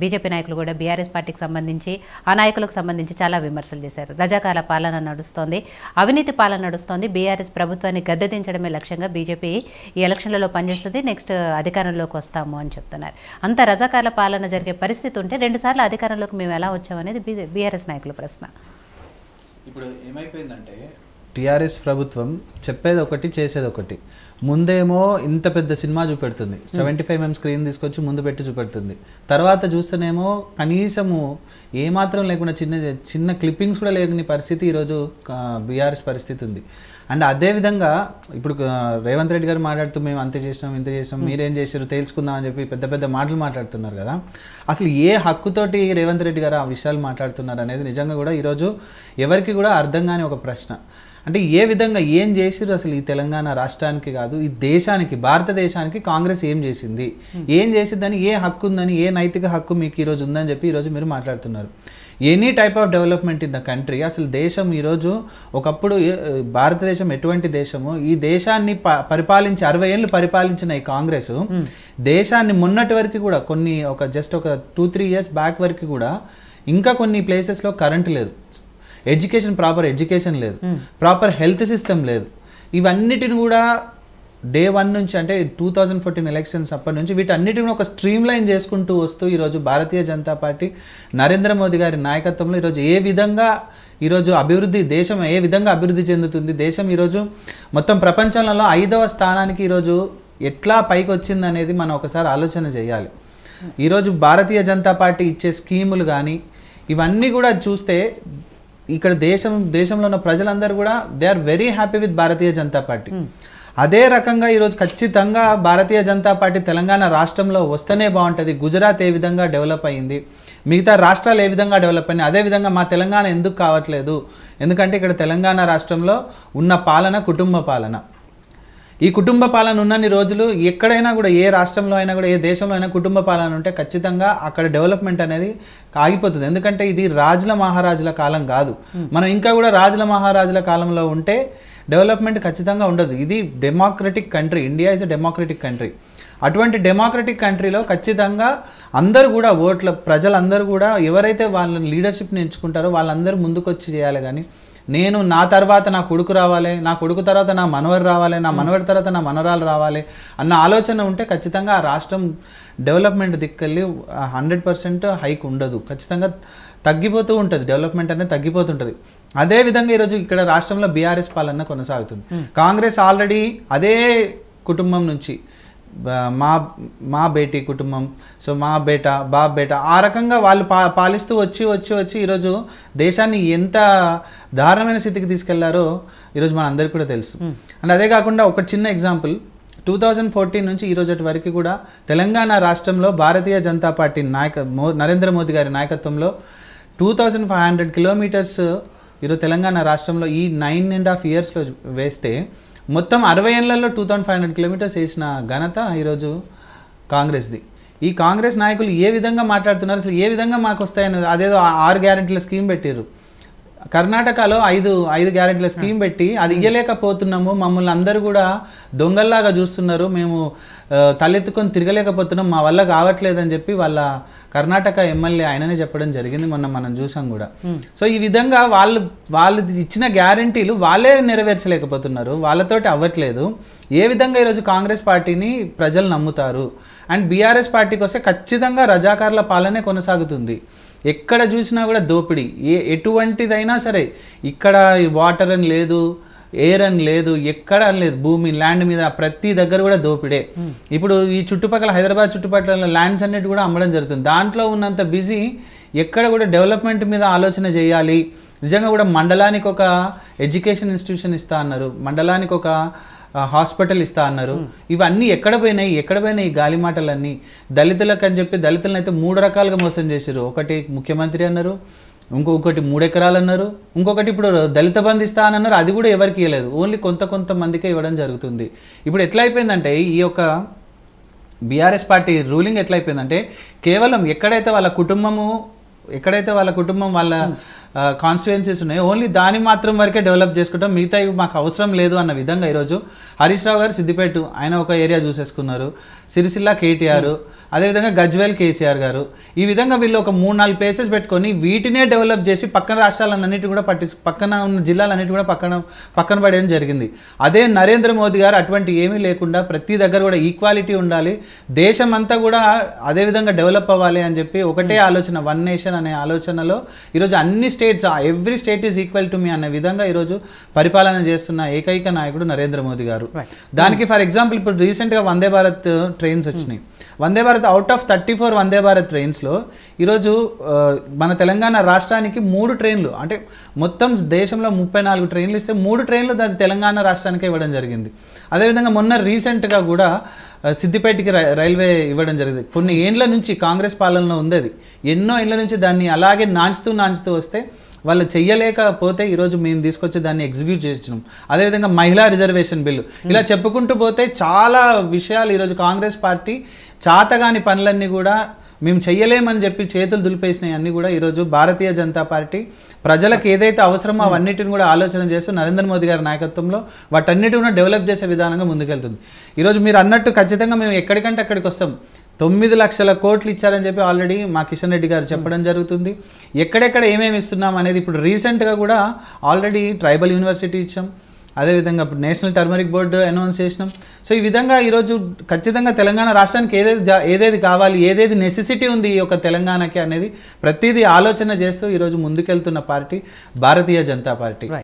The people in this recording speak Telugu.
బీజేపీ నాయకులు కూడా బీఆర్ఎస్ పార్టీకి సంబంధించి ఆ నాయకులకు సంబంధించి చాలా విమర్శలు చేశారు రజాకాల పాలన నడుస్తోంది అవినీతి పాలన నడుస్తోంది బీఆర్ఎస్ ప్రభుత్వాన్ని గద్దెదించడమే లక్ష్యంగా బీజేపీ ఈ ఎలక్షన్లలో పనిచేస్తుంది నెక్స్ట్ అధికారంలోకి వస్తాము అని చెప్తున్నారు అంత రజాకాల పాలన జరిగే పరిస్థితి ఉంటే రెండుసార్లు అధికారంలోకి మేము ఎలా వచ్చామనేది బీఆర్ఎస్ నాయకుల ప్రశ్న ఇప్పుడు ఏమైపోయిందంటే టీఆర్ఎస్ ప్రభుత్వం చెప్పేది ఒకటి చేసేది ఒకటి ముందేమో ఇంత పెద్ద సినిమా చూపెడుతుంది సెవెంటీ ఫైవ్ ఎం స్క్రీన్ తీసుకొచ్చి ముందు పెట్టి చూపెడుతుంది తర్వాత చూస్తేనేమో కనీసము ఏమాత్రం లేకుండా చిన్న చిన్న క్లిప్పింగ్స్ కూడా లేని పరిస్థితి ఈరోజు బీఆర్ఎస్ పరిస్థితి ఉంది అండ్ అదేవిధంగా ఇప్పుడు రేవంత్ రెడ్డి గారు మాట్లాడుతూ మేము అంతే చేసినాం ఇంత చేసినాం మీరేం చేశారు తేల్చుకుందాం అని చెప్పి పెద్ద పెద్ద మాటలు మాట్లాడుతున్నారు కదా అసలు ఏ హక్కుతోటి రేవంత్ రెడ్డి గారు ఆ విషయాలు మాట్లాడుతున్నారు అనేది నిజంగా కూడా ఈరోజు ఎవరికి కూడా అర్థం కాని ఒక ప్రశ్న అంటే ఏ విధంగా ఏం చేసిరు అసలు ఈ తెలంగాణ రాష్ట్రానికి కాదు ఈ దేశానికి భారతదేశానికి కాంగ్రెస్ ఏం చేసింది ఏం చేసిందని ఏ హక్కు ఉందని ఏ నైతిక హక్కు మీకు ఈరోజు ఉందని చెప్పి ఈరోజు మీరు మాట్లాడుతున్నారు any type of development in the country అసలు దేశం ఈరోజు ఒకప్పుడు భారతదేశం ఎటువంటి దేశము ఈ దేశాన్ని పరిపాలించి అరవై ఏళ్ళు పరిపాలించిన ఈ కాంగ్రెస్ దేశాన్ని మొన్నటి వరకు కూడా కొన్ని ఒక జస్ట్ ఒక టూ త్రీ ఇయర్స్ బ్యాక్ వరకు కూడా ఇంకా కొన్ని ప్లేసెస్లో కరెంట్ లేదు ఎడ్యుకేషన్ ప్రాపర్ ఎడ్యుకేషన్ లేదు ప్రాపర్ హెల్త్ సిస్టమ్ లేదు ఇవన్నిటిని కూడా డే వన్ నుంచి అంటే టూ థౌజండ్ ఫోర్టీన్ ఎలక్షన్స్ అప్పటి నుంచి వీటన్నిటిని ఒక స్ట్రీమ్ లైన్ చేసుకుంటూ వస్తూ ఈరోజు భారతీయ జనతా పార్టీ నరేంద్ర మోదీ గారి నాయకత్వంలో ఈరోజు ఏ విధంగా ఈరోజు అభివృద్ధి దేశం ఏ విధంగా అభివృద్ధి చెందుతుంది దేశం ఈరోజు మొత్తం ప్రపంచంలో ఐదవ స్థానానికి ఈరోజు ఎట్లా పైకి వచ్చింది అనేది మనం ఒకసారి ఆలోచన చేయాలి ఈరోజు భారతీయ జనతా పార్టీ ఇచ్చే స్కీములు కానీ ఇవన్నీ కూడా చూస్తే ఇక్కడ దేశం దేశంలో ఉన్న ప్రజలందరూ కూడా they are very happy with Bharatiya Janata Party hmm. అదే రకంగా ఈరోజు ఖచ్చితంగా భారతీయ జనతా పార్టీ తెలంగాణ రాష్ట్రంలో వస్తేనే బాగుంటుంది గుజరాత్ ఏ విధంగా డెవలప్ అయింది మిగతా రాష్ట్రాలు ఏ విధంగా డెవలప్ అయినాయి అదేవిధంగా మా తెలంగాణ ఎందుకు కావట్లేదు ఎందుకంటే ఇక్కడ తెలంగాణ రాష్ట్రంలో ఉన్న పాలన కుటుంబ పాలన ఈ కుటుంబ పాలన ఉన్నన్ని రోజులు ఎక్కడైనా కూడా ఏ రాష్ట్రంలో అయినా కూడా ఏ దేశంలో అయినా కుటుంబ పాలన ఉంటే ఖచ్చితంగా అక్కడ డెవలప్మెంట్ అనేది ఆగిపోతుంది ఎందుకంటే ఇది రాజుల మహారాజుల కాలం కాదు hmm. మనం ఇంకా కూడా రాజుల మహారాజుల కాలంలో ఉంటే డెవలప్మెంట్ ఖచ్చితంగా ఉండదు ఇది democratic country India is a democratic country అటువంటి డెమోక్రటిక్ కంట్రీలో ఖచ్చితంగా అందరూ కూడా ఓట్ల ప్రజలందరూ కూడా ఎవరైతే వాళ్ళని లీడర్షిప్ని ఎంచుకుంటారో వాళ్ళందరూ ముందుకొచ్చి చేయాలి కానీ నేను నా తర్వాత నా కొడుకు రావాలి నా కొడుకు తర్వాత నా మనవరు రావాలి నా మనవడి తర్వాత నా మనవరాలు రావాలి అన్న ఆలోచన ఉంటే ఖచ్చితంగా ఆ రాష్ట్రం డెవలప్మెంట్ దిక్కెళ్ళి హండ్రెడ్ పర్సెంట్ హైక్ ఉండదు ఖచ్చితంగా తగ్గిపోతూ ఉంటుంది డెవలప్మెంట్ అనేది తగ్గిపోతుంటుంది అదే విధంగా ఈరోజు ఇక్కడ రాష్ట్రంలో బీఆర్ఎస్ పాలన కొనసాగుతుంది కాంగ్రెస్ ఆల్రెడీ అదే కుటుంబం నుంచి మా మా బేటీ కుటుంబం సో మా బేట బా బేట ఆ రకంగా వాళ్ళు పా పాలిస్తూ వచ్చి వచ్చి వచ్చి ఈరోజు దేశాన్ని ఎంత దారుణమైన స్థితికి తీసుకెళ్లారో ఈరోజు మన అందరికీ కూడా తెలుసు అండ్ అదే కాకుండా ఒక చిన్న ఎగ్జాంపుల్ టూ థౌజండ్ ఫోర్టీన్ నుంచి ఈరోజు అటు వరకు కూడా తెలంగాణ రాష్ట్రంలో భారతీయ జనతా పార్టీ నాయక మో నరేంద్ర మోదీ గారి నాయకత్వంలో two thousand five hundred kilometres ఈరోజు తెలంగాణ రాష్ట్రంలో ఈ నైన్ అండ్ హాఫ్ ఇయర్స్లో వేస్తే మొత్తం అరవై ఏళ్ళల్లో two thousand five hundred kilometres వేసిన ఘనత ఈరోజు కాంగ్రెస్ది ఈ కాంగ్రెస్ నాయకులు ఏ విధంగా మాట్లాడుతున్నారు అసలు ఏ విధంగా మాకు వస్తాయని అదేదో ఆరు గ్యారెంటీల స్కీమ్ పెట్టారు కర్ణాటకలో ఐదు ఐదు గ్యారెంటీల స్కీమ్ పెట్టి అది ఇయ్యలేకపోతున్నాము మమ్మల్ని అందరూ కూడా దొంగల్లాగా చూస్తున్నారు మేము తలెత్తుకొని తిరగలేకపోతున్నాం మా వల్ల కావట్లేదని చెప్పి వాళ్ళ కర్ణాటక ఎమ్మెల్యే ఆయననే చెప్పడం జరిగింది మొన్న మనం చూసాం కూడా సో ఈ విధంగా వాళ్ళు వాళ్ళు ఇచ్చిన గ్యారంటీలు వాళ్ళే నెరవేర్చలేకపోతున్నారు వాళ్ళతోటి అవ్వట్లేదు ఏ విధంగా ఈరోజు కాంగ్రెస్ పార్టీని ప్రజలు నమ్ముతారు అండ్ బీఆర్ఎస్ పార్టీకి వస్తే ఖచ్చితంగా రజాకార్ల పాలనే కొనసాగుతుంది ఎక్కడ చూసినా కూడా దోపిడీ ఏ ఎటువంటిదైనా సరే ఇక్కడ వాటర్ అని లేదు ఎయిర్ అని లేదు ఎక్కడ అని లేదు భూమి ల్యాండ్ మీద ప్రతి దగ్గర కూడా దోపిడే ఇప్పుడు ఈ చుట్టుపక్కల హైదరాబాద్ చుట్టుపక్కల ల్యాండ్స్ అన్నిటి కూడా అమ్మడం జరుగుతుంది దాంట్లో ఉన్నంత బిజీ ఎక్కడ కూడా డెవలప్మెంట్ మీద ఆలోచన చేయాలి నిజంగా కూడా మండలానికి ఒక ఎడ్యుకేషన్ ఇన్స్టిట్యూషన్ ఇస్తా అన్నారు మండలానికి ఒక హాస్పిటల్ ఇస్తా అన్నారు ఇవన్నీ ఎక్కడ పోయినాయి ఎక్కడ పోయినాయి గాలి మాటలన్నీ దళితులకు అని చెప్పి దళితులను అయితే మూడు రకాలుగా మోసం చేశారు ఒకటి ముఖ్యమంత్రి అన్నారు ఇంకొకటి మూడెకరాలు అన్నారు ఇంకొకటి ఇప్పుడు దళిత ఇస్తా అని అన్నారు అది కూడా ఎవరికి ఇవ్వలేదు ఓన్లీ కొంత కొంతమందికే ఇవ్వడం జరుగుతుంది ఇప్పుడు ఎట్లా అయిపోయిందంటే ఈ యొక్క బీఆర్ఎస్ పార్టీ రూలింగ్ ఎట్లయిపోయిందంటే కేవలం ఎక్కడైతే వాళ్ళ కుటుంబము ఎక్కడైతే వాళ్ళ కుటుంబం వాళ్ళ కాన్స్టిట్యుయెన్సీస్ ఉన్నాయో ఓన్లీ దాని మాత్రం వరకే డెవలప్ చేసుకుంటాం మిగతా మాకు అవసరం లేదు అన్న విధంగా ఈరోజు హరీష్ రావు గారు సిద్దిపేట ఆయన ఒక ఏరియా చూసేసుకున్నారు సిరిసిల్ల కేటీఆర్ అదేవిధంగా గజ్వేల్ కేసీఆర్ గారు ఈ విధంగా వీళ్ళు ఒక మూడు నాలుగు ప్లేసెస్ పెట్టుకొని వీటినే డెవలప్ చేసి పక్కన రాష్ట్రాలన్నిటి కూడా పట్టి పక్కన ఉన్న జిల్లాలన్నిటి కూడా పక్కన పక్కన పడేయడం జరిగింది అదే నరేంద్ర మోదీ గారు అటువంటి ఏమీ లేకుండా ప్రతి దగ్గర కూడా ఈక్వాలిటీ ఉండాలి దేశం అంతా కూడా అదేవిధంగా డెవలప్ అవ్వాలి అని చెప్పి ఒకటే ఆలోచన వన్ నేషన్ నేషన్ అనే ఆలోచనలో ఈరోజు అన్ని states every state is equal to me అన్న విధంగా ఈరోజు పరిపాలన చేస్తున్న ఏకైక నాయకుడు నరేంద్ర మోదీ గారు దానికి ఫర్ ఎగ్జాంపుల్ ఇప్పుడు రీసెంట్గా వందే భారత్ ట్రైన్స్ వచ్చినాయి Vande Bharat out of thirty four Vande Bharat ట్రైన్స్లో ఈరోజు uh, మన తెలంగాణ రాష్ట్రానికి మూడు ట్రైన్లు అంటే మొత్తం దేశంలో ముప్పై నాలుగు ట్రైన్లు ఇస్తే మూడు ట్రైన్లు దాని తెలంగాణ రాష్ట్రానికి ఇవ్వడం జరిగింది అదేవిధంగా మొన్న రీసెంట్గా కూడా uh, సిద్దిపేటకి రైల్వే ఇవ్వడం జరిగింది కొన్ని ఏండ్ల నుంచి కాంగ్రెస్ పాలనలో ఉంది ఎన్నో ఏండ్ల నుంచి దాన్ని అలాగే నాంచుతూ నాంచుతూ వస్తే వాళ్ళు చెయ్యలేకపోతే ఈరోజు మేము తీసుకొచ్చి దాన్ని ఎగ్జిక్యూట్ చేసినాం అదేవిధంగా మహిళా రిజర్వేషన్ బిల్లు ఇలా చెప్పుకుంటూ పోతే చాలా విషయాలు ఈరోజు కాంగ్రెస్ పార్టీ చాతగాని పనులన్నీ కూడా మేము చెయ్యలేమని చెప్పి చేతులు దులిపేసినాయి అన్నీ కూడా ఈరోజు భారతీయ జనతా పార్టీ ప్రజలకు ఏదైతే అవసరమో అవన్నిటిని కూడా ఆలోచన చేస్తూ నరేంద్ర మోదీ గారి నాయకత్వంలో వాటన్నిటిని డెవలప్ చేసే విధానంగా ముందుకెళ్తుంది ఈరోజు మీరు అన్నట్టు ఖచ్చితంగా మేము ఎక్కడికంటే అక్కడికి వస్తాం తొమ్మిది లక్షల కోట్లు ఇచ్చారని చెప్పి ఆల్రెడీ మా కిషన్ రెడ్డి గారు చెప్పడం జరుగుతుంది ఎక్కడెక్కడ ఏమేమి ఇస్తున్నాం అనేది ఇప్పుడు రీసెంట్గా కూడా ఆల్రెడీ ట్రైబల్ యూనివర్సిటీ ఇచ్చాం అదేవిధంగా ఇప్పుడు నేషనల్ టర్మరిక్ బోర్డు అనౌన్స్ చేసినాం సో ఈ విధంగా ఈరోజు ఖచ్చితంగా తెలంగాణ రాష్ట్రానికి ఏదేది ఏదేది కావాలి ఏదేది నెసెసిటీ ఉంది ఈ యొక్క తెలంగాణకి అనేది ప్రతిదీ ఆలోచన చేస్తూ ఈరోజు ముందుకెళ్తున్న పార్టీ భారతీయ జనతా పార్టీ